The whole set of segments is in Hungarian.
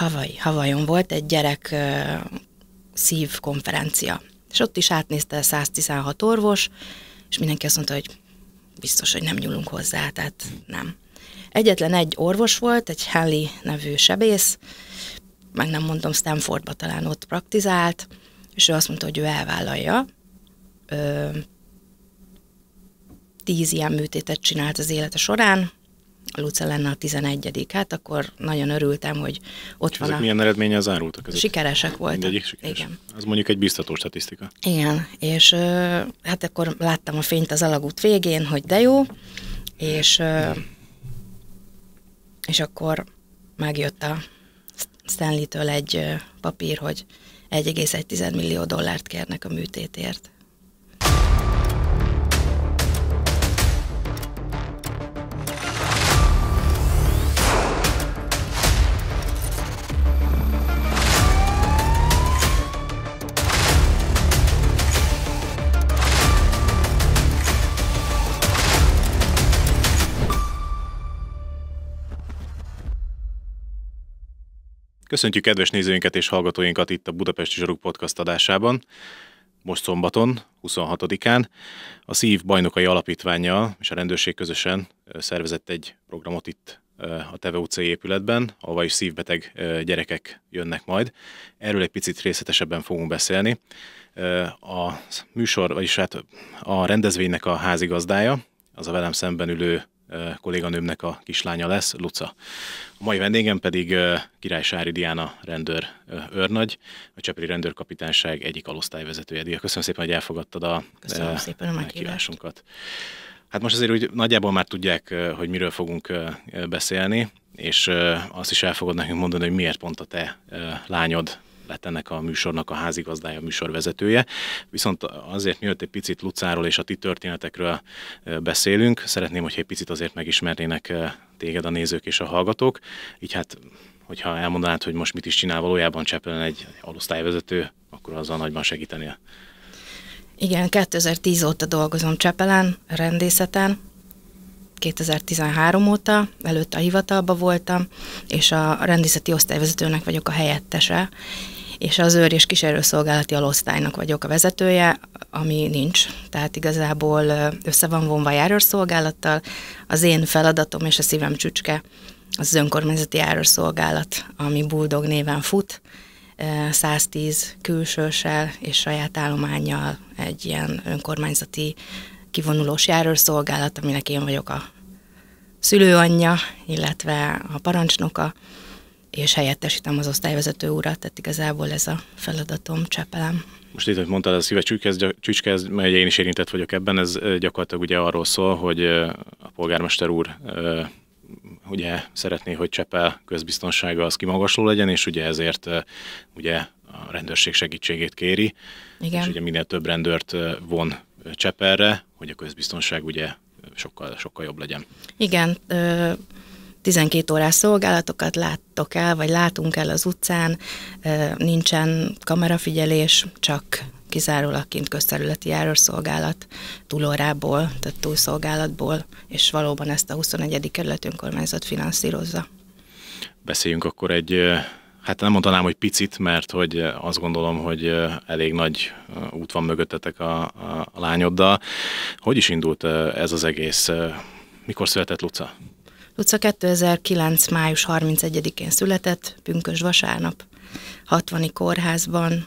Havai, Havajon volt egy gyerek szív konferencia. És ott is átnézte 116 orvos, és mindenki azt mondta, hogy biztos, hogy nem nyúlunk hozzá, tehát nem. Egyetlen egy orvos volt, egy Halley nevű sebész, meg nem mondom, Stanfordba talán ott praktizált, és ő azt mondta, hogy ő elvállalja. Ö, tíz ilyen műtétet csinált az élete során, Luce lenne a 11 hát akkor nagyon örültem, hogy ott És van ezek a... milyen eredménye az árultak? Ezek? Sikeresek voltak. Egyik sikeres. Igen. Az mondjuk egy biztató statisztika. Igen, és hát akkor láttam a fényt az alagút végén, hogy de jó, és, és akkor megjött a Stanley-től egy papír, hogy 1,1 millió dollárt kérnek a műtétért. Köszöntjük kedves nézőinket és hallgatóinkat itt a Budapesti Zsaruk Podcast adásában. Most szombaton, 26-án a Szív Bajnokai alapítványa és a rendőrség közösen szervezett egy programot itt a Teve utcai épületben, ahova is szívbeteg gyerekek jönnek majd. Erről egy picit részletesebben fogunk beszélni. A műsor, vagyis hát a rendezvénynek a házigazdája, az a velem szemben ülő kolléganőmnek a kislánya lesz, Luca. A mai vendégem pedig Király Sári Diana rendőr őrnagy, a Csepri Rendőrkapitányság egyik alosztályvezetője. Dia, köszönöm szépen, hogy elfogadtad a, köszönöm szépen a meghívásunkat. Hát most azért úgy nagyjából már tudják, hogy miről fogunk beszélni, és azt is el fogod nekünk mondani, hogy miért pont a te lányod lett ennek a műsornak a házigazdája, a műsorvezetője. Viszont azért mielőtt egy picit Lucáról és a ti történetekről beszélünk, szeretném, hogy egy picit azért megismernének téged a nézők és a hallgatók. Így hát hogyha elmondanád, hogy most mit is csinál valójában Csepelen egy alosztályvezető, akkor azzal nagyban segítenél. Igen, 2010 óta dolgozom Csepelen, rendészeten, 2013 óta, előtt a hivatalba voltam, és a rendészeti osztályvezetőnek vagyok a helyettese, és az őr és kísérőszolgálati alosztálynak vagyok a vezetője, ami nincs. Tehát igazából össze van vonva a járőrszolgálattal. Az én feladatom és a szívem csücske az, az önkormányzati járőrszolgálat, ami Bulldog néven fut, 110 külsőssel és saját állományjal egy ilyen önkormányzati kivonulós járőrszolgálat, aminek én vagyok a szülőanyja, illetve a parancsnoka és helyettesítem az osztályvezető urat, tehát igazából ez a feladatom, csepelem. Most itt, hogy mondtad, a szíve csücske, mert én is érintett vagyok ebben, ez gyakorlatilag ugye arról szól, hogy a polgármester úr ugye szeretné, hogy Csepel közbiztonsága az kimagasló legyen, és ugye ezért ugye a rendőrség segítségét kéri, Igen. és ugye minél több rendőrt von Csepelre, hogy a közbiztonság ugye sokkal, sokkal jobb legyen. Igen, ö- 12 órás szolgálatokat láttok el, vagy látunk el az utcán, nincsen kamerafigyelés, csak kizárólag kint közterületi járőrszolgálat túlórából, tehát túlszolgálatból, és valóban ezt a 21. kerület önkormányzat finanszírozza. Beszéljünk akkor egy, hát nem mondanám, hogy picit, mert hogy azt gondolom, hogy elég nagy út van mögöttetek a, a lányoddal. Hogy is indult ez az egész? Mikor született Luca? Utca 2009. május 31-én született, pünkös vasárnap, 60 kórházban,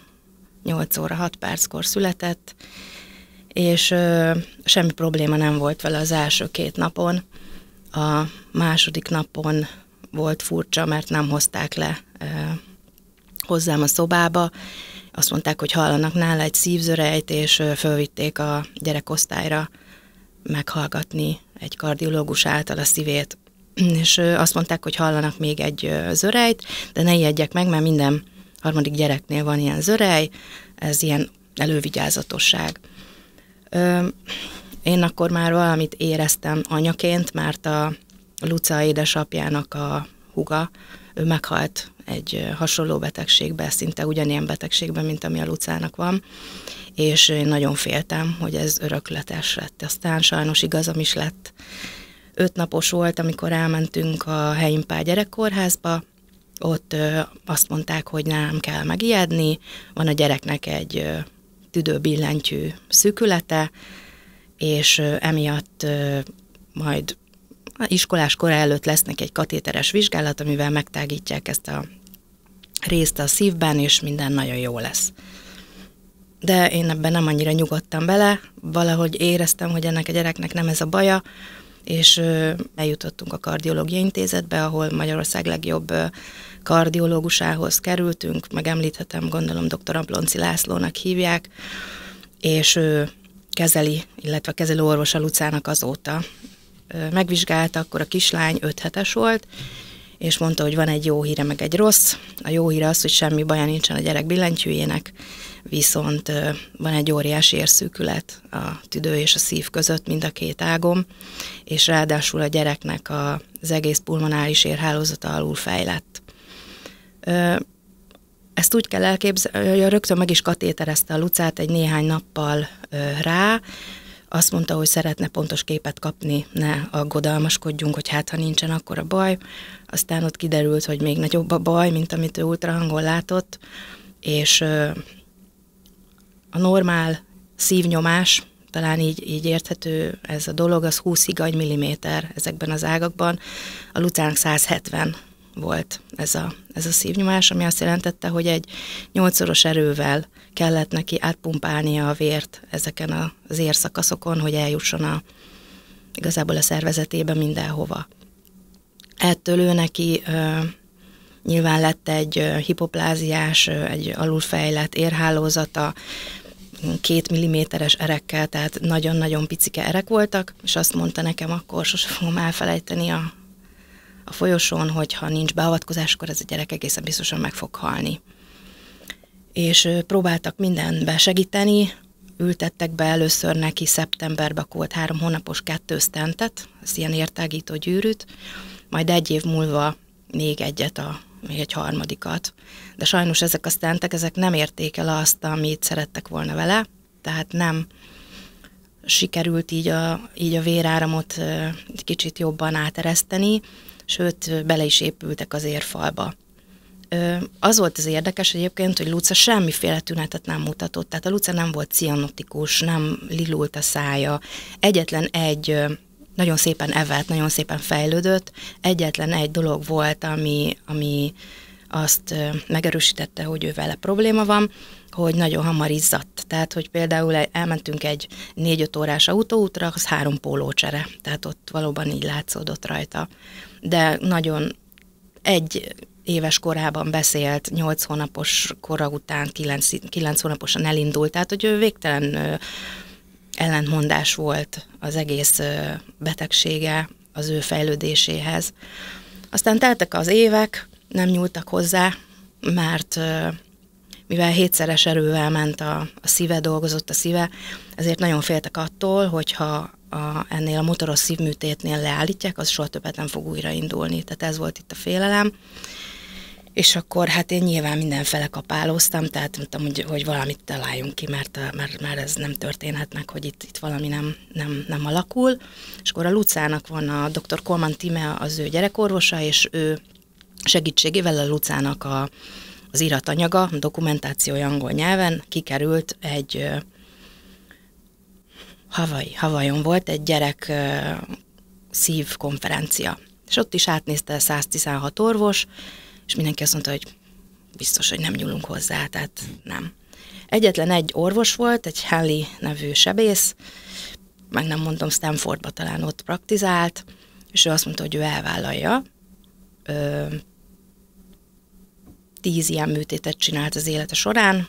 8 óra 6 perckor született, és ö, semmi probléma nem volt vele az első két napon. A második napon volt furcsa, mert nem hozták le ö, hozzám a szobába. Azt mondták, hogy hallanak nála egy szívzörejt, és ö, fölvitték a gyerekosztályra meghallgatni egy kardiológus által a szívét és azt mondták, hogy hallanak még egy zörejt, de ne ijedjek meg, mert minden harmadik gyereknél van ilyen zörej, ez ilyen elővigyázatosság. Én akkor már valamit éreztem anyaként, mert a Luca édesapjának a huga, ő meghalt egy hasonló betegségbe, szinte ugyanilyen betegségben, mint ami a Lucának van, és én nagyon féltem, hogy ez örökletes lett. Aztán sajnos igazam is lett, öt napos volt, amikor elmentünk a Heimpál gyerekkórházba, ott ö, azt mondták, hogy nem kell megijedni, van a gyereknek egy ö, tüdőbillentyű szűkülete, és ö, emiatt ö, majd iskolás kora előtt lesznek egy katéteres vizsgálat, amivel megtágítják ezt a részt a szívben, és minden nagyon jó lesz. De én ebben nem annyira nyugodtam bele, valahogy éreztem, hogy ennek a gyereknek nem ez a baja, és eljutottunk a kardiológiai intézetbe, ahol Magyarország legjobb kardiológusához kerültünk, megemlíthetem, gondolom dr. Ablonci Lászlónak hívják, és ő kezeli, illetve kezelő a Lucának azóta megvizsgálta, akkor a kislány 5 hetes volt, és mondta, hogy van egy jó híre, meg egy rossz. A jó híre az, hogy semmi baja nincsen a gyerek billentyűjének, viszont van egy óriási érszűkület a tüdő és a szív között, mind a két ágom, és ráadásul a gyereknek a, az egész pulmonális érhálózata alul fejlett. Ezt úgy kell elképzelni, rögtön meg is katéterezte a Lucát egy néhány nappal rá, azt mondta, hogy szeretne pontos képet kapni, ne aggodalmaskodjunk, hogy hát ha nincsen, akkor a baj. Aztán ott kiderült, hogy még nagyobb a baj, mint amit ő ultrahangon látott, és a normál szívnyomás, talán így, így érthető ez a dolog, az 20 igany milliméter ezekben az ágakban, a lucánk 170 volt ez a, ez a szívnyomás, ami azt jelentette, hogy egy nyolcszoros erővel kellett neki átpumpálnia a vért ezeken az érszakaszokon, hogy eljusson a, igazából a szervezetébe mindenhova. Ettől ő neki ö, nyilván lett egy hipopláziás, egy alulfejlett érhálózata, két milliméteres erekkel, tehát nagyon-nagyon picike erek voltak, és azt mondta nekem akkor, sose fogom elfelejteni a, a folyosón, hogy ha nincs beavatkozás, akkor ez a gyerek egészen biztosan meg fog halni. És próbáltak mindenbe segíteni, ültettek be először neki szeptemberben volt három hónapos kettő sztentet, az ilyen értágító gyűrűt, majd egy év múlva még egyet a még egy harmadikat. De sajnos ezek a stentek, ezek nem érték el azt, amit szerettek volna vele, tehát nem sikerült így a, így a véráramot egy kicsit jobban átereszteni, sőt, bele is épültek az érfalba. Az volt az érdekes egyébként, hogy Luca semmiféle tünetet nem mutatott, tehát a Luca nem volt cianotikus, nem lilult a szája, egyetlen egy nagyon szépen evett, nagyon szépen fejlődött. Egyetlen egy dolog volt, ami, ami azt megerősítette, hogy ő vele probléma van, hogy nagyon hamar izzadt. Tehát, hogy például e-, elmentünk egy négy-öt órás autóútra, az három pólócsere. Tehát ott valóban így látszódott rajta. De nagyon egy éves korában beszélt, nyolc hónapos kora után, kilenc kilenc hónaposan elindult, tehát hogy ő végtelen ellentmondás volt az egész betegsége az ő fejlődéséhez. Aztán teltek az évek, nem nyúltak hozzá, mert mivel hétszeres erővel ment a, a szíve, dolgozott a szíve, ezért nagyon féltek attól, hogyha a, ennél a motoros szívműtétnél leállítják, az soha többet nem fog újraindulni. Tehát ez volt itt a félelem és akkor hát én nyilván mindenfele kapálóztam, tehát mondtam, hogy, hogy valamit találjunk ki, mert, mert, mert ez nem történhet meg, hogy itt, itt valami nem, nem, nem alakul. És akkor a Lucának van a dr. Kolman Time, az ő gyerekorvosa, és ő segítségével a Lucának a, az iratanyaga, a dokumentációja angol nyelven kikerült egy Havai, Havajon volt egy gyerek szívkonferencia. És ott is átnézte 116 orvos, és mindenki azt mondta, hogy biztos, hogy nem nyúlunk hozzá, tehát nem. Egyetlen egy orvos volt, egy Henley nevű sebész, meg nem mondom, Stanfordba talán ott praktizált, és ő azt mondta, hogy ő elvállalja. Ö, tíz ilyen műtétet csinált az élete során,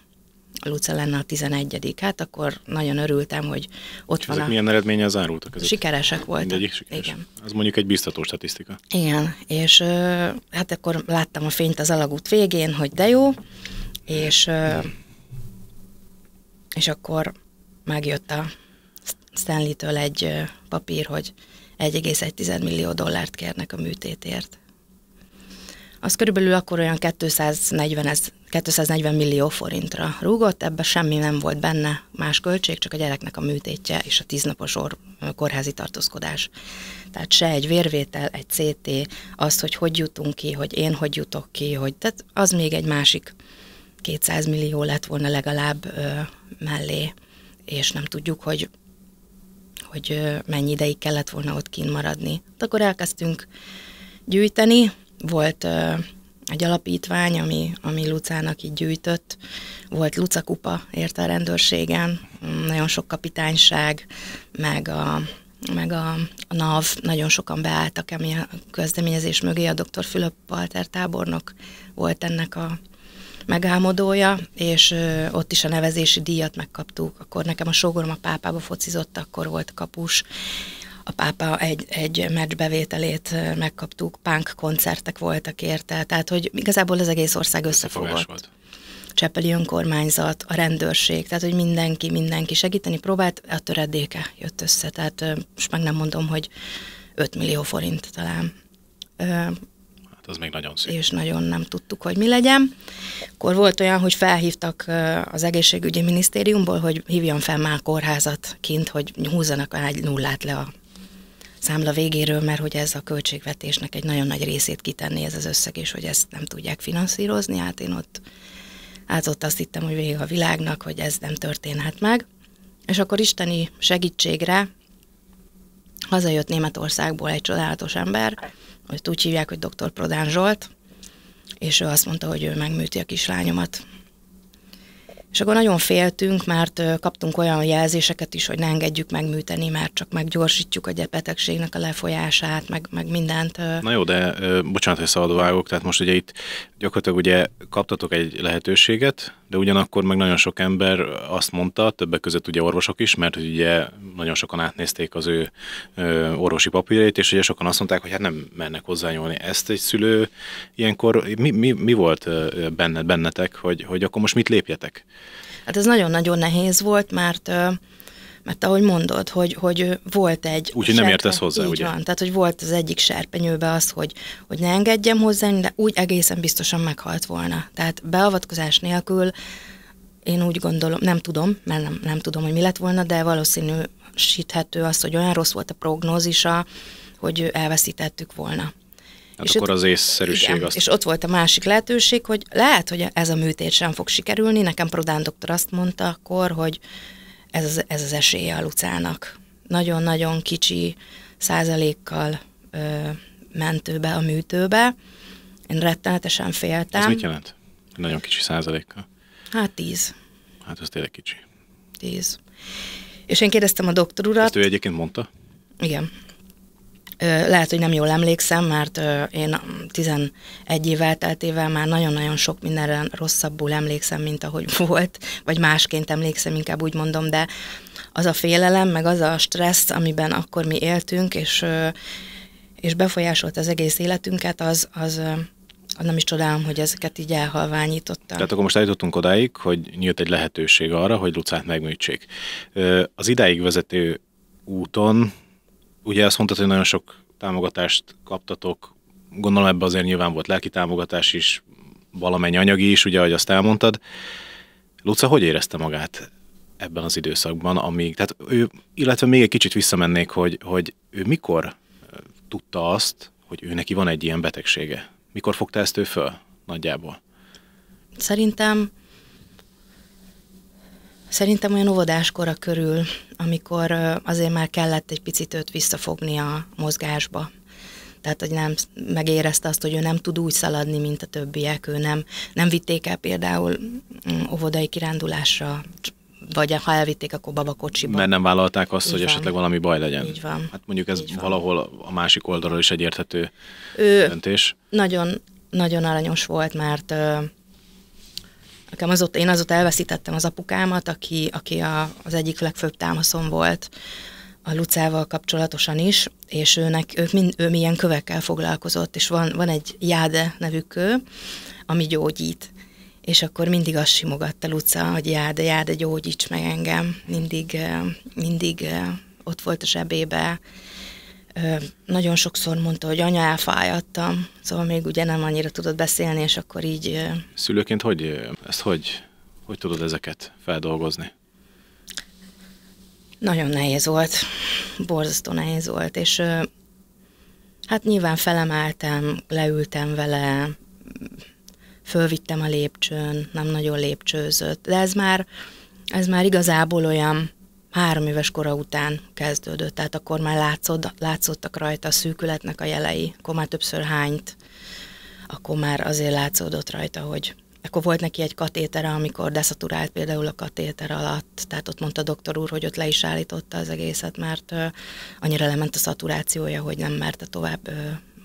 Luce lenne a 11 hát akkor nagyon örültem, hogy ott És van ezek a... milyen eredménye az árultak? Ezek? Sikeresek voltak. Mindegyik sikeres. Igen. Az mondjuk egy biztató statisztika. Igen, és hát akkor láttam a fényt az alagút végén, hogy de jó, és, Nem. és akkor megjött a Stanley-től egy papír, hogy 1,1 millió dollárt kérnek a műtétért. Az körülbelül akkor olyan 240 ez, 240 millió forintra rúgott, ebbe semmi nem volt benne, más költség, csak a gyereknek a műtétje és a tíznapos or- kórházi tartózkodás. Tehát se egy vérvétel, egy CT, az, hogy hogy jutunk ki, hogy én hogy jutok ki, hogy tehát az még egy másik 200 millió lett volna legalább ö, mellé, és nem tudjuk, hogy hogy ö, mennyi ideig kellett volna ott kint maradni. Hát akkor elkezdtünk gyűjteni, volt ö, egy alapítvány, ami, ami Lucának így gyűjtött. Volt Luca Kupa érte a rendőrségen, nagyon sok kapitányság, meg a, meg a, a NAV, nagyon sokan beálltak emi a közdeményezés mögé, a dr. Fülöp Walter tábornok volt ennek a megálmodója, és ö, ott is a nevezési díjat megkaptuk. Akkor nekem a sógorom a pápába focizott, akkor volt kapus, a pápa egy, egy meccs bevételét megkaptuk, Punk koncertek voltak érte, tehát hogy igazából az egész ország összefogott. Volt. Csepeli önkormányzat, a rendőrség, tehát hogy mindenki, mindenki segíteni próbált, a töredéke jött össze, tehát most meg nem mondom, hogy 5 millió forint talán. Hát az még nagyon szép. És nagyon nem tudtuk, hogy mi legyen. Akkor volt olyan, hogy felhívtak az egészségügyi minisztériumból, hogy hívjon fel már a kórházat kint, hogy húzzanak egy nullát le a számla végéről, mert hogy ez a költségvetésnek egy nagyon nagy részét kitenni ez az összeg, és hogy ezt nem tudják finanszírozni, hát én ott, hát ott azt hittem, hogy végig a világnak, hogy ez nem történhet meg. És akkor isteni segítségre hazajött Németországból egy csodálatos ember, hogy úgy hívják, hogy dr. Prodán Zsolt, és ő azt mondta, hogy ő megműti a kislányomat, és akkor nagyon féltünk, mert kaptunk olyan jelzéseket is, hogy ne engedjük megműteni, mert csak meggyorsítjuk a betegségnek a lefolyását, meg, meg mindent. Na jó, de bocsánat, hogy szabadul vágok, tehát most ugye itt gyakorlatilag ugye kaptatok egy lehetőséget, de ugyanakkor meg nagyon sok ember azt mondta, többek között ugye orvosok is, mert hogy ugye nagyon sokan átnézték az ő orvosi papírjait, és ugye sokan azt mondták, hogy hát nem mennek hozzányúlni. Ezt egy szülő ilyenkor mi, mi, mi volt benned, bennetek, hogy, hogy akkor most mit lépjetek? Hát ez nagyon-nagyon nehéz volt, mert mert ahogy mondod, hogy, hogy volt egy... Úgyhogy nem értesz hozzá, így ugye? Van, tehát, hogy volt az egyik serpenyőbe az, hogy, hogy ne engedjem hozzá, de úgy egészen biztosan meghalt volna. Tehát beavatkozás nélkül én úgy gondolom, nem tudom, mert nem, nem tudom, hogy mi lett volna, de valószínűsíthető az, hogy olyan rossz volt a prognózisa, hogy elveszítettük volna. Hát és akkor ott, az észszerűség. Igen, azt. És ott volt a másik lehetőség, hogy lehet, hogy ez a műtét sem fog sikerülni. Nekem Prodán doktor azt mondta akkor, hogy ez az, ez az esélye a Lucának. Nagyon-nagyon kicsi százalékkal ö, mentőbe a műtőbe. Én rettenetesen féltem. Ez mit jelent? Nagyon kicsi százalékkal? Hát tíz. Hát ez tényleg kicsi. Tíz. És én kérdeztem a doktor urat. Ezt ő egyébként mondta? Igen lehet, hogy nem jól emlékszem, mert én 11 év elteltével már nagyon-nagyon sok mindenre rosszabbul emlékszem, mint ahogy volt, vagy másként emlékszem, inkább úgy mondom, de az a félelem, meg az a stressz, amiben akkor mi éltünk, és, és befolyásolt az egész életünket, az, az nem is csodálom, hogy ezeket így elhalványítottam. Tehát akkor most eljutottunk odáig, hogy nyílt egy lehetőség arra, hogy Lucát megműtsék. Az idáig vezető úton Ugye azt mondtad, hogy nagyon sok támogatást kaptatok, gondolom ebbe azért nyilván volt lelki támogatás is, valamennyi anyagi is, ugye, ahogy azt elmondtad. Luca hogy érezte magát ebben az időszakban, amíg, tehát ő, illetve még egy kicsit visszamennék, hogy, hogy ő mikor tudta azt, hogy ő neki van egy ilyen betegsége? Mikor fogta ezt ő föl nagyjából? Szerintem Szerintem olyan óvodáskora körül, amikor azért már kellett egy picit őt visszafogni a mozgásba. Tehát, hogy nem megérezte azt, hogy ő nem tud úgy szaladni, mint a többiek, ő nem, nem vitték el például mm, óvodai kirándulásra, vagy ha elvitték, akkor kocsiba. Mert nem vállalták azt, Így hogy van. esetleg valami baj legyen. Így van. Hát mondjuk ez Így valahol van. a másik oldalról is egy érthető ő döntés. Nagyon, nagyon aranyos volt, mert Nekem azóta, én azóta elveszítettem az apukámat, aki, aki a, az egyik legfőbb támaszom volt a Lucával kapcsolatosan is, és őnek, ők mind, ő milyen kövekkel foglalkozott, és van, van egy jáde nevű kő, ami gyógyít. És akkor mindig azt simogatta Luca, hogy jáde, jáde, gyógyíts meg engem. Mindig, eh, mindig eh, ott volt a zsebébe, nagyon sokszor mondta, hogy anya elfájadtam, szóval még ugye nem annyira tudott beszélni, és akkor így... Szülőként hogy, ezt hogy, hogy tudod ezeket feldolgozni? Nagyon nehéz volt, borzasztó nehéz volt, és hát nyilván felemeltem, leültem vele, fölvittem a lépcsőn, nem nagyon lépcsőzött, de ez már, ez már igazából olyan három éves kora után kezdődött, tehát akkor már látszott, látszottak rajta a szűkületnek a jelei, akkor már többször hányt, akkor már azért látszódott rajta, hogy akkor volt neki egy katétere, amikor deszaturált például a katéter alatt, tehát ott mondta a doktor úr, hogy ott le is állította az egészet, mert annyira lement a szaturációja, hogy nem merte tovább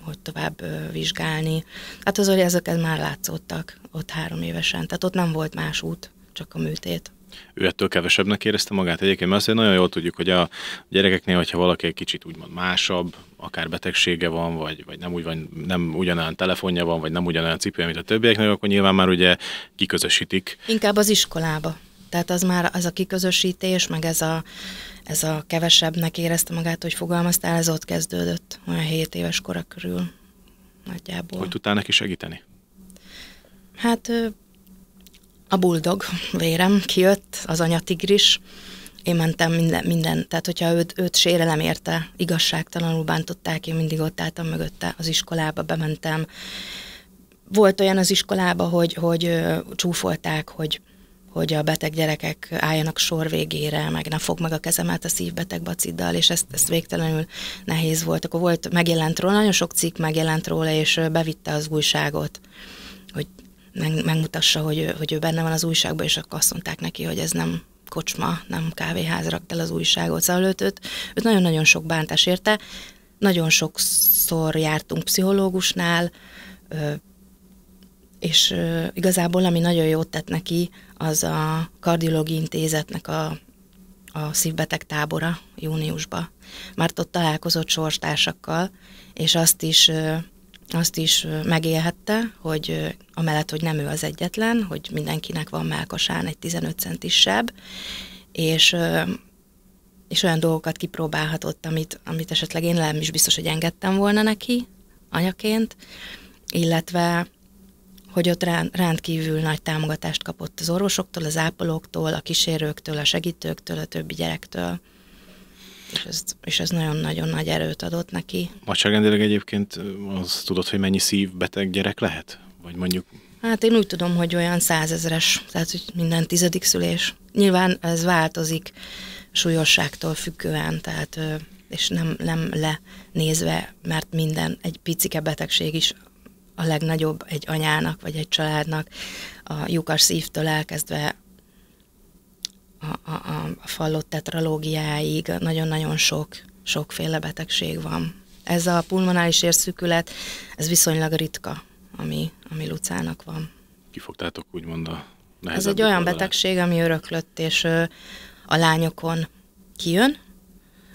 hogy tovább vizsgálni. Hát az, hogy ezeket már látszottak ott három évesen, tehát ott nem volt más út, csak a műtét ő ettől kevesebbnek érezte magát egyébként, mert azért nagyon jól tudjuk, hogy a gyerekeknél, hogyha valaki egy kicsit úgymond másabb, akár betegsége van, vagy, vagy nem, úgy van, nem ugyanolyan telefonja van, vagy nem ugyanolyan cipője, mint a többieknek, akkor nyilván már ugye kiközösítik. Inkább az iskolába. Tehát az már az a kiközösítés, meg ez a, ez a kevesebbnek érezte magát, hogy fogalmaztál, ez ott kezdődött, olyan 7 éves korak körül nagyjából. Hogy tudtál neki segíteni? Hát a buldog vérem kijött, az anyatigris, én mentem minden, minden tehát hogyha őt, őt sérelem érte, igazságtalanul bántották, én mindig ott álltam mögötte, az iskolába bementem. Volt olyan az iskolába, hogy, hogy csúfolták, hogy hogy a beteg gyerekek álljanak sor végére, meg ne fog meg a kezemet a szívbeteg baciddal, és ezt, ezt végtelenül nehéz volt. Akkor volt, megjelent róla, nagyon sok cikk megjelent róla, és bevitte az újságot megmutassa, hogy ő, hogy ő benne van az újságban, és akkor azt mondták neki, hogy ez nem kocsma, nem kávéház, rakt el az újságot. Szóval őt, őt, őt nagyon-nagyon sok bántás érte. Nagyon sokszor jártunk pszichológusnál, és igazából ami nagyon jót tett neki, az a kardiológiai intézetnek a, a szívbeteg tábora júniusba. Mert ott találkozott sorstársakkal, és azt is azt is megélhette, hogy amellett, hogy nem ő az egyetlen, hogy mindenkinek van melkasán egy 15 centis seb, és, és olyan dolgokat kipróbálhatott, amit, amit esetleg én nem is biztos, hogy engedtem volna neki anyaként, illetve hogy ott rendkívül nagy támogatást kapott az orvosoktól, az ápolóktól, a kísérőktől, a segítőktől, a többi gyerektől és ez, és ez nagyon-nagyon nagy erőt adott neki. Macságrendileg egyébként az tudod, hogy mennyi szívbeteg gyerek lehet? Vagy mondjuk... Hát én úgy tudom, hogy olyan százezres, tehát hogy minden tizedik szülés. Nyilván ez változik súlyosságtól függően, tehát és nem, nem lenézve, mert minden, egy picike betegség is a legnagyobb egy anyának vagy egy családnak, a lyukas szívtől elkezdve a, a, a fallott tetralógiáig nagyon-nagyon sok, sokféle betegség van. Ez a pulmonális érszükület, ez viszonylag ritka, ami, ami Lucának van. Kifogtátok úgymond a Ez egy olyan oldalát. betegség, ami öröklött, és ö, a lányokon kijön,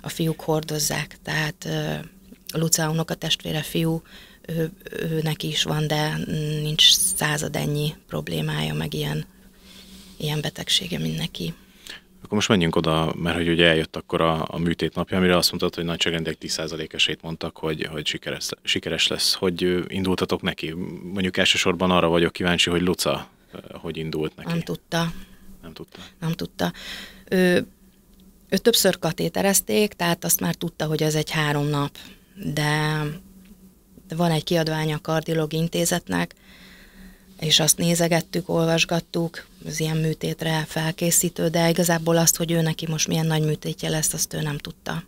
a fiúk hordozzák, tehát ö, Luca a testvére fiú, ő, ő, neki is van, de nincs század ennyi problémája, meg ilyen, ilyen betegsége, mint neki akkor most menjünk oda, mert hogy ugye eljött akkor a, a műtét napja, amire azt mondtad, hogy nagyságrendek 10% esélyt mondtak, hogy, hogy sikeres, sikeres lesz. Hogy indultatok neki? Mondjuk elsősorban arra vagyok kíváncsi, hogy Luca hogy indult neki. Nem tudta. Nem tudta. Nem tudta. Ő, ő többször katéterezték, tehát azt már tudta, hogy ez egy három nap. De van egy kiadvány a kardiológiai intézetnek, és azt nézegettük, olvasgattuk, az ilyen műtétre felkészítő, de igazából azt, hogy ő neki most milyen nagy műtétje lesz, azt ő nem tudta.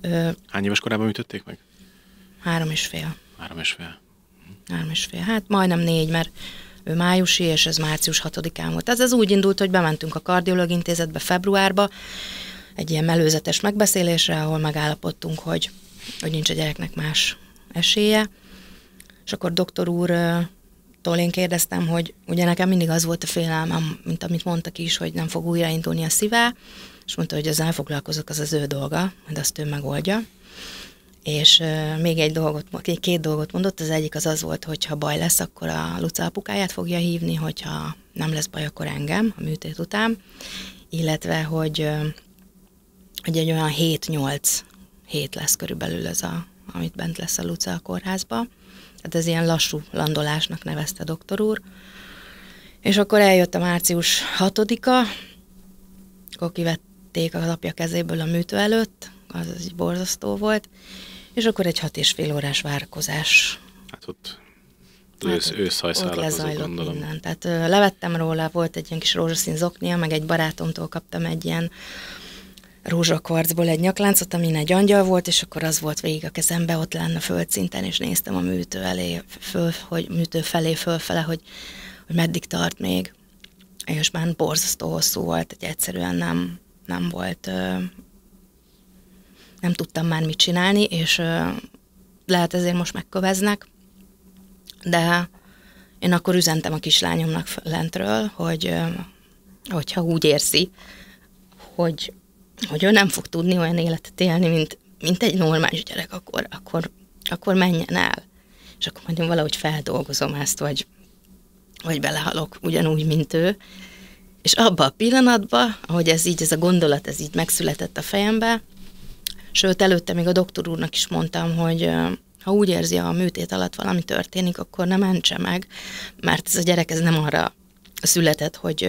Ö, Hány éves korában műtötték meg? Három és fél. Három és fél. Hm. Három és fél. Hát majdnem négy, mert ő májusi, és ez március 6-án volt. Ez, az úgy indult, hogy bementünk a kardiológ intézetbe februárba, egy ilyen előzetes megbeszélésre, ahol megállapodtunk, hogy, hogy nincs a gyereknek más esélye. És akkor doktor úr Attól én kérdeztem, hogy ugye nekem mindig az volt a félelmem, mint amit mondtak is, hogy nem fog újraindulni a szíve, és mondta, hogy az foglalkozok, az az ő dolga, majd azt ő megoldja. És euh, még egy dolgot, két dolgot mondott, az egyik az az volt, hogy ha baj lesz, akkor a Luca apukáját fogja hívni, hogyha nem lesz baj, akkor engem a műtét után, illetve, hogy, hogy egy olyan 7-8 hét lesz körülbelül ez a, amit bent lesz a Luca a kórházba, tehát ez ilyen lassú landolásnak nevezte doktor úr. És akkor eljött a március 6-a, akkor kivették az apja kezéből a műtő előtt, az egy borzasztó volt, és akkor egy hat és fél órás várakozás. Hát ott ősz, hát ősz azok, gondolom. Minden. Tehát ö, levettem róla, volt egy ilyen kis rózsaszín zoknia, meg egy barátomtól kaptam egy ilyen rózsakvarcból egy nyakláncot, amin egy angyal volt, és akkor az volt végig a kezembe, ott lenne a földszinten, és néztem a műtő elé, föl, hogy műtő felé, fölfele, hogy, hogy meddig tart még. És már borzasztó hosszú volt, hogy egyszerűen nem, nem volt, nem tudtam már mit csinálni, és lehet ezért most megköveznek, de én akkor üzentem a kislányomnak lentről, hogy hogyha úgy érzi, hogy hogy ő nem fog tudni olyan életet élni, mint, mint egy normális gyerek, akkor, akkor, akkor menjen el. És akkor majd én valahogy feldolgozom ezt, vagy, vagy belehalok ugyanúgy, mint ő. És abban a pillanatban, ahogy ez így, ez a gondolat, ez így megszületett a fejembe, sőt, előtte még a doktor úrnak is mondtam, hogy ha úgy érzi a műtét alatt valami történik, akkor ne mentse meg, mert ez a gyerek ez nem arra született, hogy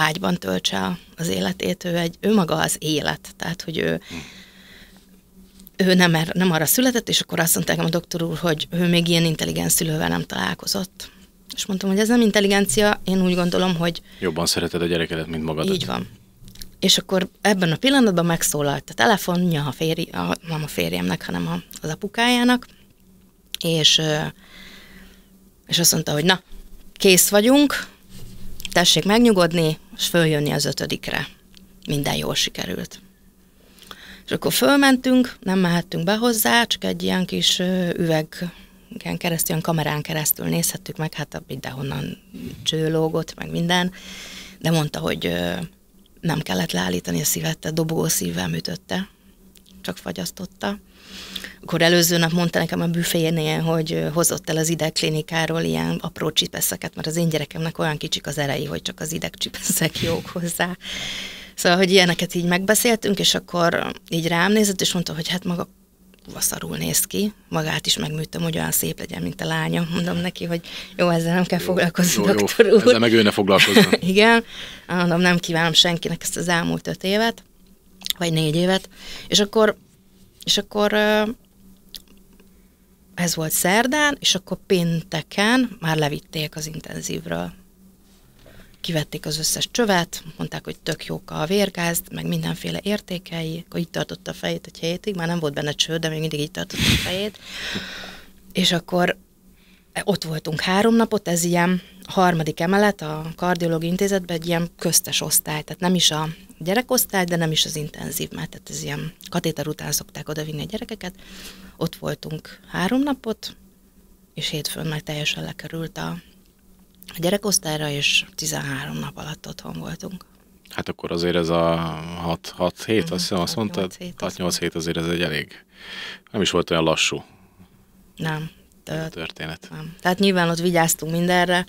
ágyban töltse az életét, ő, egy, ő maga az élet, tehát hogy ő, ő nem, er, nem arra született, és akkor azt mondták a doktor úr, hogy ő még ilyen intelligens szülővel nem találkozott. És mondtam, hogy ez nem intelligencia, én úgy gondolom, hogy... Jobban szereted a gyerekedet, mint magad. Így van. És akkor ebben a pillanatban megszólalt a telefonja a férj, a, nem a férjemnek, hanem a, az apukájának, és, és azt mondta, hogy na, kész vagyunk, tessék megnyugodni, és följönni az ötödikre. Minden jól sikerült. És akkor fölmentünk, nem mehettünk be hozzá, csak egy ilyen kis üveg igen, keresztül, ilyen kamerán keresztül nézhettük meg, hát mindenhonnan csőlógott, meg minden, de mondta, hogy nem kellett leállítani a szívette, a dobogó szívvel műtötte, csak fagyasztotta. Akkor előző nap mondta nekem a büfénél, hogy hozott el az klinikáról ilyen apró csipeszeket, mert az én gyerekemnek olyan kicsik az erei, hogy csak az csipeszek jók hozzá. Szóval, hogy ilyeneket így megbeszéltünk, és akkor így rám nézett, és mondta, hogy hát maga vaszarul néz ki, magát is megműtöm, hogy olyan szép legyen, mint a lánya. Mondom neki, hogy jó, ezzel nem kell jó, foglalkozni, jó, doktor úr. ezzel meg ő ne foglalkozzon. Igen, mondom, nem kívánom senkinek ezt az elmúlt öt évet, vagy négy évet, és akkor és akkor ez volt szerdán, és akkor pénteken már levitték az intenzívről. Kivették az összes csövet, mondták, hogy tök jók a vérgázd, meg mindenféle értékei, akkor így tartotta a fejét egy hétig, már nem volt benne cső, de még mindig így tartotta a fejét. És akkor ott voltunk három napot, ez ilyen harmadik emelet a kardiológiai intézetben egy ilyen köztes osztály, tehát nem is a gyerekosztály, de nem is az intenzív, mert tehát ez ilyen katéter után szokták odavinni a gyerekeket. Ott voltunk három napot, és hétfőn már teljesen lekerült a, a gyerekosztályra, és 13 nap alatt otthon voltunk. Hát akkor azért ez a 6-7, mm, azt hiszem, azt mondtad? 6-8-7 azért ez egy elég, nem is volt olyan lassú. Nem. Történet. Nem. Tehát nyilván ott vigyáztunk mindenre,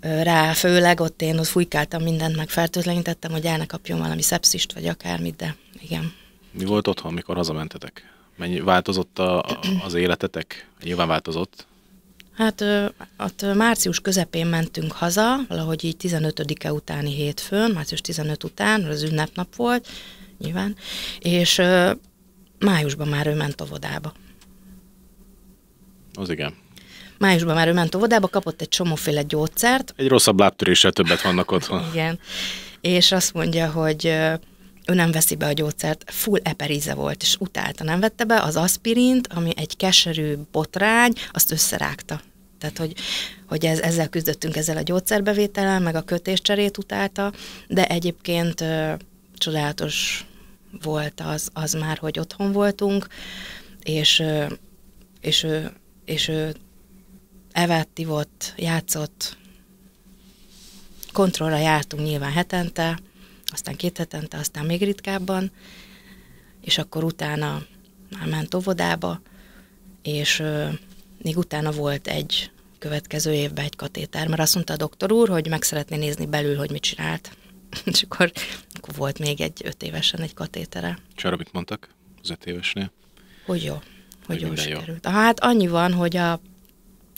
rá, főleg ott én ott fújkáltam mindent, meg fertőtlenítettem, hogy el ne kapjon valami szepszist, vagy akármit, de igen. Mi volt otthon, mikor hazamentetek? Mennyi változott a, az életetek? Nyilván változott. Hát ott március közepén mentünk haza, valahogy így 15-e utáni hétfőn, március 15 után, az ünnepnap volt, nyilván, és májusban már ő ment a vodába. Az igen májusban már ő ment óvodába, kapott egy csomóféle gyógyszert. Egy rosszabb lábtöréssel többet vannak otthon. Igen. És azt mondja, hogy ő nem veszi be a gyógyszert, full eperize volt, és utálta, nem vette be az aspirint, ami egy keserű botrány, azt összerágta. Tehát, hogy, hogy ez, ezzel küzdöttünk, ezzel a gyógyszerbevétellel, meg a kötéscserét utálta, de egyébként ö, csodálatos volt az, az már, hogy otthon voltunk, és, ö, és, ö, és ö, evett, ivott, játszott, kontrollra jártunk nyilván hetente, aztán két hetente, aztán még ritkábban, és akkor utána már ment óvodába, és ö, még utána volt egy következő évben egy katéter, mert azt mondta a doktor úr, hogy meg szeretné nézni belül, hogy mit csinált. és akkor, akkor volt még egy öt évesen egy katétere. És arra mit mondtak az öt évesnél? Hogy jó, hogy, hogy jól sikerült. Jó. Hát annyi van, hogy a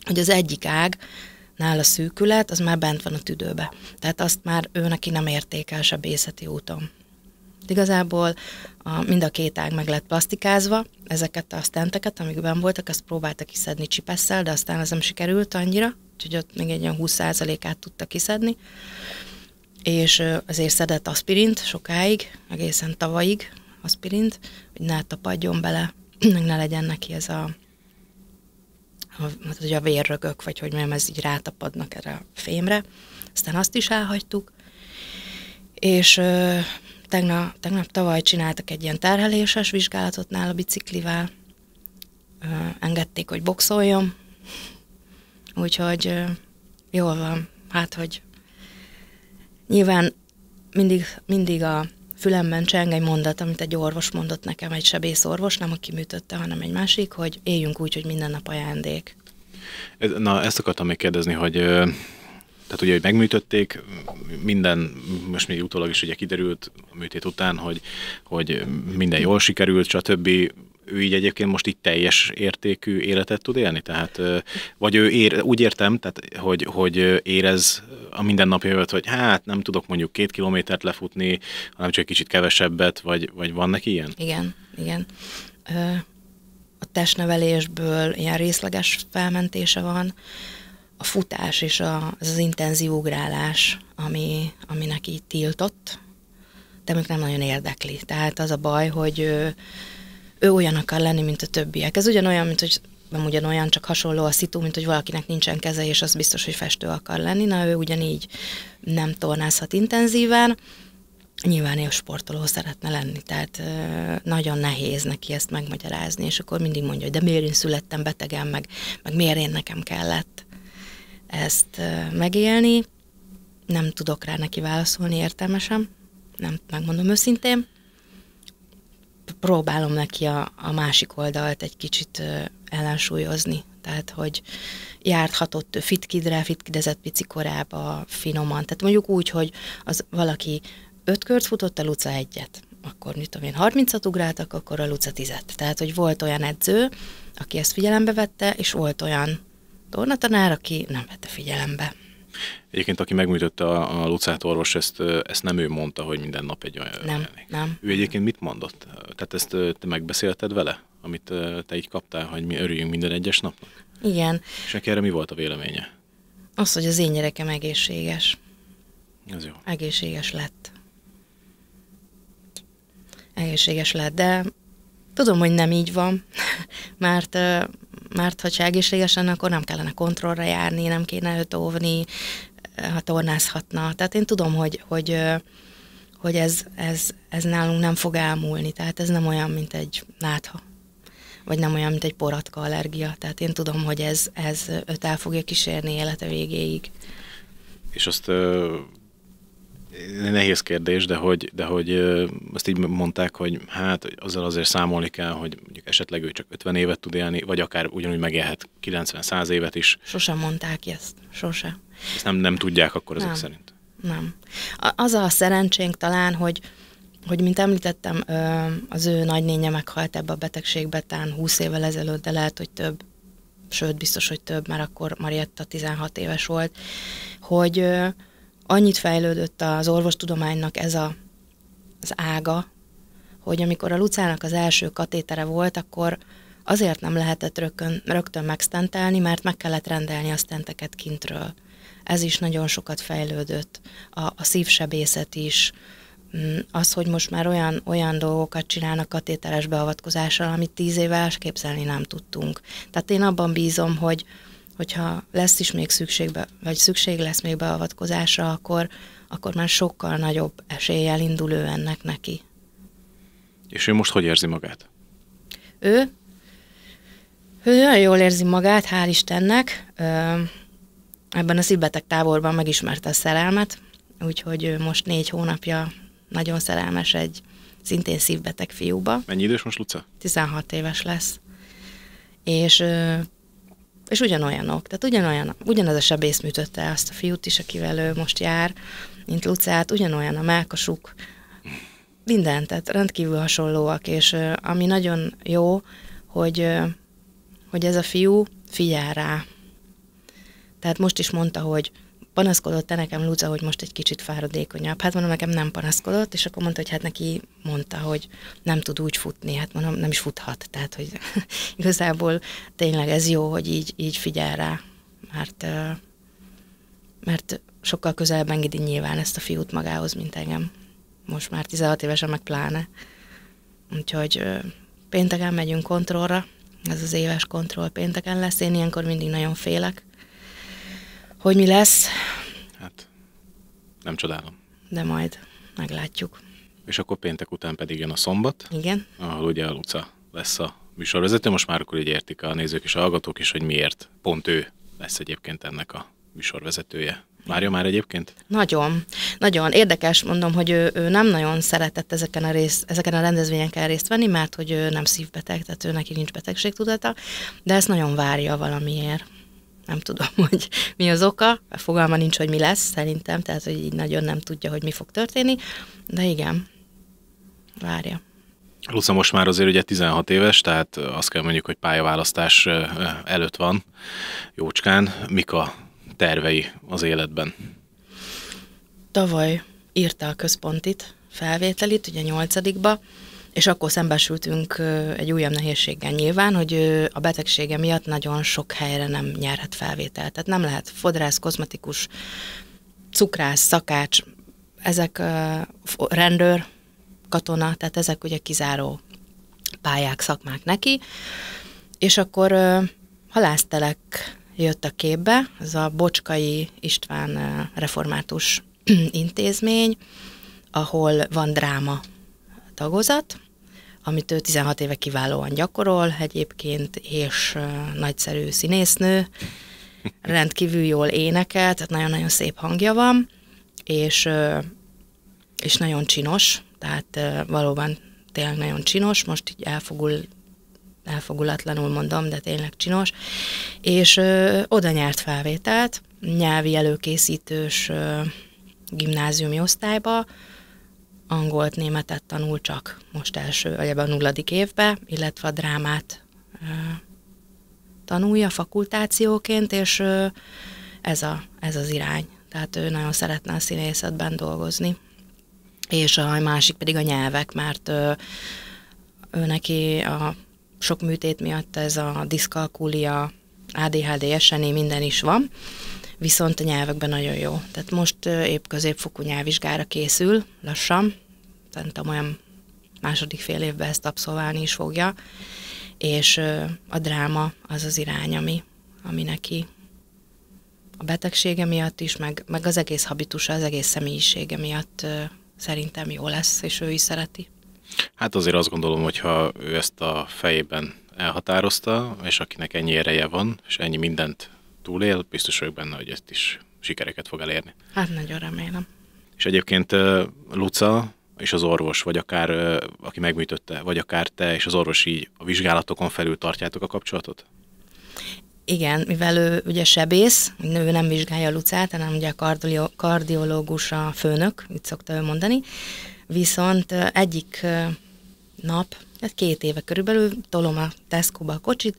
hogy az egyik ág, nála szűkület, az már bent van a tüdőbe. Tehát azt már ő neki nem értékel sebészeti úton. Igazából a, mind a két ág meg lett plastikázva, ezeket a stenteket, amik benn voltak, azt próbáltak kiszedni csipesszel, de aztán az nem sikerült annyira, úgyhogy ott még egy olyan 20%-át tudta kiszedni, és azért szedett aspirint sokáig, egészen tavalyig aspirint, hogy ne tapadjon bele, meg ne legyen neki ez a hát ugye a vérrögök, vagy hogy mondjam, ez így rátapadnak erre a fémre. Aztán azt is elhagytuk, és ö, tegnap, tegnap tavaly csináltak egy ilyen terheléses vizsgálatot a biciklivel, ö, engedték, hogy boxoljon, úgyhogy ö, jól van, hát hogy nyilván mindig, mindig a fülemben cseng egy mondat, amit egy orvos mondott nekem, egy sebészorvos, nem aki műtötte, hanem egy másik, hogy éljünk úgy, hogy minden nap ajándék. Na, ezt akartam még kérdezni, hogy tehát ugye, hogy megműtötték, minden, most még utólag is ugye kiderült a műtét után, hogy, hogy minden jól sikerült, stb ő így egyébként most itt teljes értékű életet tud élni? Tehát, vagy ő ér, úgy értem, tehát, hogy, hogy érez a mindennapi jövőt, hogy hát nem tudok mondjuk két kilométert lefutni, hanem csak egy kicsit kevesebbet, vagy, vagy van neki ilyen? Igen, igen. A testnevelésből ilyen részleges felmentése van, a futás és a, az, az intenzív ugrálás, ami, ami neki tiltott, de még nem nagyon érdekli. Tehát az a baj, hogy ő olyan akar lenni, mint a többiek. Ez ugyanolyan, mint hogy nem ugyanolyan, csak hasonló a szitu, mint hogy valakinek nincsen keze, és az biztos, hogy festő akar lenni. Na, ő ugyanígy nem tornázhat intenzíven, nyilván ő sportoló szeretne lenni, tehát nagyon nehéz neki ezt megmagyarázni, és akkor mindig mondja, hogy de miért én születtem betegen, meg, meg miért én nekem kellett ezt megélni. Nem tudok rá neki válaszolni értelmesen, nem megmondom őszintén, próbálom neki a, a másik oldalt egy kicsit ellensúlyozni. Tehát, hogy járthatott fitkidre, fitkidezett pici korába, finoman. Tehát mondjuk úgy, hogy az valaki öt kört futott, a Luca egyet. Akkor, mit tudom én, 30-at ugráltak, akkor a Luca tizet. Tehát, hogy volt olyan edző, aki ezt figyelembe vette, és volt olyan tornatanár, aki nem vette figyelembe. Egyébként aki megműtötte a, a Lucát orvos, ezt, ezt nem ő mondta, hogy minden nap egy olyan. Nem, jelenik. nem. Ő egyébként mit mondott? Tehát ezt te megbeszélted vele, amit te így kaptál, hogy mi örüljünk minden egyes napnak? Igen. És neki erre mi volt a véleménye? Az, hogy az én gyerekem egészséges. Ez jó. Egészséges lett. Egészséges lett, de tudom, hogy nem így van, mert mert hogyha egészségesen, akkor nem kellene kontrollra járni, nem kéne őt óvni, eh, ha tornázhatna. Tehát én tudom, hogy, hogy, hogy ez, ez, ez nálunk nem fog elmúlni, tehát ez nem olyan, mint egy nátha vagy nem olyan, mint egy poratka allergia. Tehát én tudom, hogy ez, ez őt el fogja kísérni élete végéig. És azt Nehéz kérdés, de hogy, de hogy azt így mondták, hogy hát azzal azért számolni kell, hogy mondjuk esetleg ő csak 50 évet tud élni, vagy akár ugyanúgy megélhet 90-100 évet is. Sosem mondták ezt, sose. Ezt nem, nem tudják akkor nem. ezek szerint. Nem. Az a szerencsénk talán, hogy hogy mint említettem, az ő nagynénye meghalt ebbe a betegségbe, tán 20 évvel ezelőtt, de lehet, hogy több, sőt, biztos, hogy több, mert akkor Marietta 16 éves volt, hogy, annyit fejlődött az orvostudománynak ez a, az ága, hogy amikor a Lucának az első katétere volt, akkor azért nem lehetett rögtön, rögtön megstentelni, mert meg kellett rendelni a stenteket kintről. Ez is nagyon sokat fejlődött. A, a szívsebészet is, mm, az, hogy most már olyan, olyan dolgokat csinálnak katéteres beavatkozással, amit tíz éve képzelni nem tudtunk. Tehát én abban bízom, hogy, hogyha lesz is még szükségbe, vagy szükség lesz még beavatkozásra, akkor, akkor már sokkal nagyobb eséllyel indul ő ennek neki. És ő most hogy érzi magát? Ő? Ő nagyon jól érzi magát, hál' Istennek. Ebben a szívbeteg távolban megismerte a szerelmet, úgyhogy ő most négy hónapja nagyon szerelmes egy szintén szívbeteg fiúba. Mennyi idős most Luca? 16 éves lesz. És és ugyanolyanok, tehát ugyanolyan, ugyanaz a sebész műtötte azt a fiút is, akivel ő most jár, mint Lucát, ugyanolyan a mákasuk, minden, tehát rendkívül hasonlóak, és ami nagyon jó, hogy, hogy ez a fiú figyel rá. Tehát most is mondta, hogy panaszkodott-e nekem Luca, hogy most egy kicsit fáradékonyabb? Hát mondom, nekem nem panaszkodott, és akkor mondta, hogy hát neki mondta, hogy nem tud úgy futni, hát mondom, nem is futhat, tehát hogy igazából tényleg ez jó, hogy így, így figyel rá, mert, mert sokkal közelebb engedi nyilván ezt a fiút magához, mint engem. Most már 16 évesen meg pláne. Úgyhogy pénteken megyünk kontrollra, ez az éves kontroll pénteken lesz, én ilyenkor mindig nagyon félek, hogy mi lesz? Hát, nem csodálom. De majd meglátjuk. És akkor péntek után pedig jön a szombat. Igen. Ahol ugye a Luca lesz a műsorvezető. Most már akkor így értik a nézők és a hallgatók is, hogy miért pont ő lesz egyébként ennek a műsorvezetője. Várja már egyébként? Nagyon. Nagyon. Érdekes mondom, hogy ő, ő nem nagyon szeretett ezeken a, rész, ezeken a rendezvényeken részt venni, mert hogy ő nem szívbeteg, tehát ő neki nincs betegségtudata, de ezt nagyon várja valamiért nem tudom, hogy mi az oka, fogalma nincs, hogy mi lesz szerintem, tehát hogy így nagyon nem tudja, hogy mi fog történni, de igen, várja. Luca most már azért ugye 16 éves, tehát azt kell mondjuk, hogy pályaválasztás előtt van jócskán. Mik a tervei az életben? Tavaly írta a központit, felvételit, ugye nyolcadikba, és akkor szembesültünk egy újabb nehézséggel nyilván, hogy a betegsége miatt nagyon sok helyre nem nyerhet felvétel, Tehát nem lehet fodrász, kozmetikus, cukrász, szakács, ezek rendőr, katona, tehát ezek ugye kizáró pályák, szakmák neki, és akkor halásztelek jött a képbe, ez a Bocskai István református intézmény, ahol van dráma tagozat, amit ő 16 éve kiválóan gyakorol egyébként, és nagyszerű színésznő, rendkívül jól énekel, tehát nagyon-nagyon szép hangja van, és, és nagyon csinos, tehát valóban tényleg nagyon csinos, most így elfogul elfogulatlanul mondom, de tényleg csinos, és ö, oda nyert felvételt, nyelvi előkészítős ö, gimnáziumi osztályba, angolt, németet tanul csak most első, vagy ebben a nulladik évben, illetve a drámát ö, tanulja fakultációként, és ö, ez, a, ez az irány. Tehát ő nagyon szeretne a színészetben dolgozni. És a másik pedig a nyelvek, mert ö, ő neki a sok műtét miatt ez a diszkalkulia, ADHD, SNI, e, minden is van, viszont a nyelvekben nagyon jó. Tehát most épp középfokú nyelvvizsgára készül lassan, olyan második fél évben ezt abszolválni is fogja, és a dráma az az irány, ami, ami neki a betegsége miatt is, meg, meg az egész habitusa, az egész személyisége miatt szerintem jó lesz, és ő is szereti. Hát azért azt gondolom, hogyha ő ezt a fejében elhatározta, és akinek ennyi ereje van, és ennyi mindent túlél, biztos vagyok benne, hogy ezt is sikereket fog elérni. Hát nagyon remélem. És egyébként Luca és az orvos, vagy akár aki megműtötte, vagy akár te és az orvos így a vizsgálatokon felül tartjátok a kapcsolatot? Igen, mivel ő ugye sebész, ő nem vizsgálja a lucát, hanem ugye a kardiológus a főnök, így szokta ő mondani, viszont egyik nap, hát két éve körülbelül tolom a tesco a kocsit,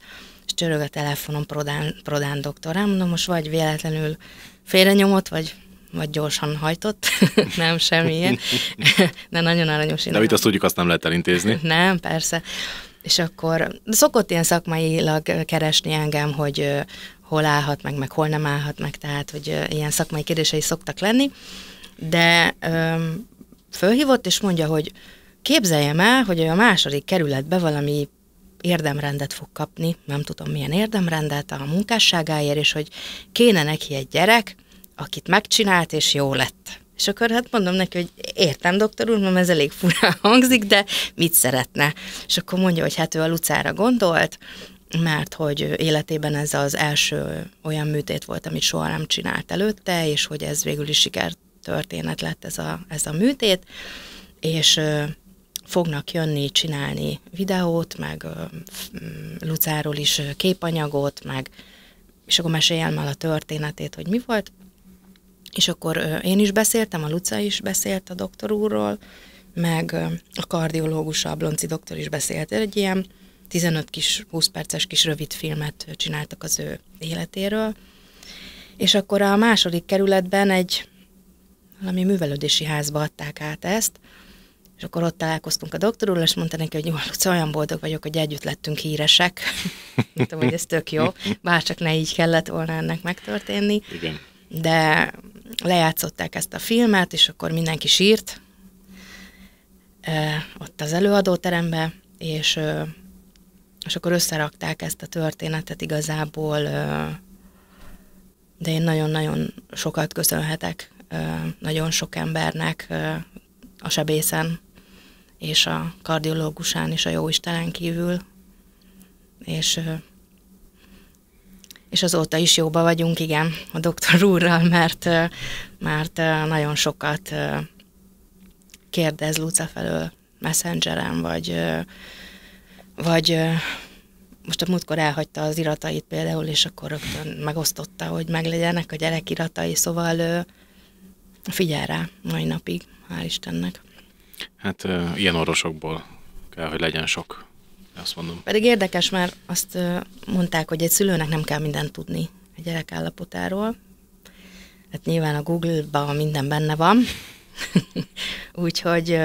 és csörög a telefonom Prodán, Prodán doktorám, Mondom, most vagy véletlenül félrenyomott, vagy vagy gyorsan hajtott, nem semmilyen, de nagyon aranyos. De itt azt tudjuk, azt nem lehet elintézni. nem, persze. És akkor szokott ilyen szakmailag keresni engem, hogy hol állhat meg, meg hol nem állhat meg, tehát hogy ilyen szakmai kérdései szoktak lenni, de öm, fölhívott és mondja, hogy képzeljem el, hogy a második kerületbe valami érdemrendet fog kapni, nem tudom milyen érdemrendet a munkásságáért, és hogy kéne neki egy gyerek, akit megcsinált, és jó lett. És akkor hát mondom neki, hogy értem, doktor úr, mert ez elég furán hangzik, de mit szeretne? És akkor mondja, hogy hát ő a Lucára gondolt, mert hogy életében ez az első olyan műtét volt, amit soha nem csinált előtte, és hogy ez végül is sikertörténet lett ez a, ez a műtét, és fognak jönni csinálni videót, meg Lucáról is képanyagot, meg és akkor meséljem el a történetét, hogy mi volt, és akkor én is beszéltem, a Luca is beszélt a doktor úrról, meg a kardiológus, a Blonci doktor is beszélt. Egy ilyen 15 kis, 20 perces kis rövid filmet csináltak az ő életéről. És akkor a második kerületben egy valami művelődési házba adták át ezt, és akkor ott találkoztunk a doktorul, és mondta neki, hogy jó, Luca, olyan boldog vagyok, hogy együtt lettünk híresek. Mondtam, hogy ez tök jó, bárcsak ne így kellett volna ennek megtörténni. Igen. De lejátszották ezt a filmet, és akkor mindenki sírt ott az előadóterembe, és, és akkor összerakták ezt a történetet igazából, de én nagyon-nagyon sokat köszönhetek nagyon sok embernek a sebészen, és a kardiológusán is a jó Isten kívül, és és azóta is jóba vagyunk, igen, a doktor úrral, mert, mert nagyon sokat kérdez Luca felől messengeren, vagy, vagy most a múltkor elhagyta az iratait például, és akkor rögtön megosztotta, hogy meglegyenek a gyerek iratai, szóval figyel rá mai napig, hál' Istennek. Hát ilyen orvosokból kell, hogy legyen sok azt mondom. Pedig érdekes, mert azt mondták, hogy egy szülőnek nem kell mindent tudni a gyerek állapotáról. Hát nyilván a Google-ban minden benne van. Úgyhogy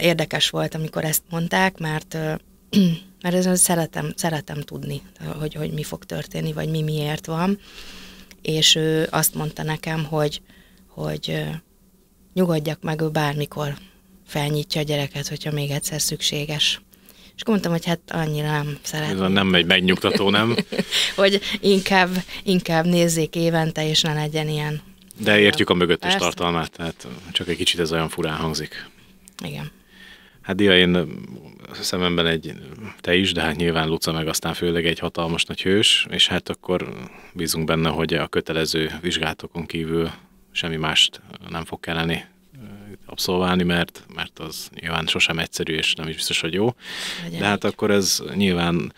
érdekes volt, amikor ezt mondták, mert mert ez szeretem, szeretem tudni, hogy, hogy mi fog történni, vagy mi miért van. És ő azt mondta nekem, hogy, hogy nyugodjak meg, ő bármikor felnyitja a gyereket, hogyha még egyszer szükséges. És akkor mondtam, hogy hát annyira nem szeretem. Ez nem egy megnyugtató, nem? hogy inkább, inkább nézzék évente, és ne legyen ilyen. De értjük a mögöttes Persze. tartalmát, tehát csak egy kicsit ez olyan furán hangzik. Igen. Hát Dia, én szememben egy, te is, de hát nyilván Luca meg aztán főleg egy hatalmas nagy hős, és hát akkor bízunk benne, hogy a kötelező vizsgátokon kívül semmi mást nem fog kelleni abszolválni, mert, mert az nyilván sosem egyszerű, és nem is biztos, hogy jó. Legyen De hát így. akkor ez nyilván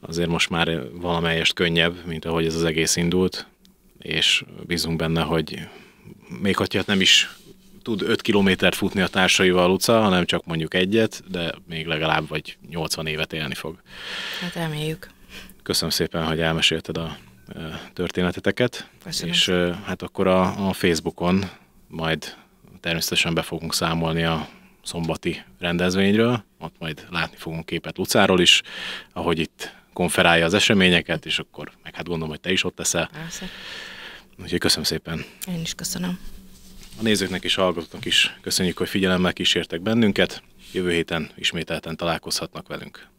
azért most már valamelyest könnyebb, mint ahogy ez az egész indult, és bízunk benne, hogy még ha nem is tud 5 kilométert futni a társaival utca, hanem csak mondjuk egyet, de még legalább vagy 80 évet élni fog. Hát reméljük. Köszönöm szépen, hogy elmesélted a e, történeteteket. Köszönöm. És e, hát akkor a, a Facebookon majd természetesen be fogunk számolni a szombati rendezvényről, ott majd látni fogunk képet Lucáról is, ahogy itt konferálja az eseményeket, és akkor meg hát gondolom, hogy te is ott leszel. Úgyhogy köszönöm szépen. Én is köszönöm. A nézőknek és hallgatóknak is köszönjük, hogy figyelemmel kísértek bennünket. Jövő héten ismételten találkozhatnak velünk.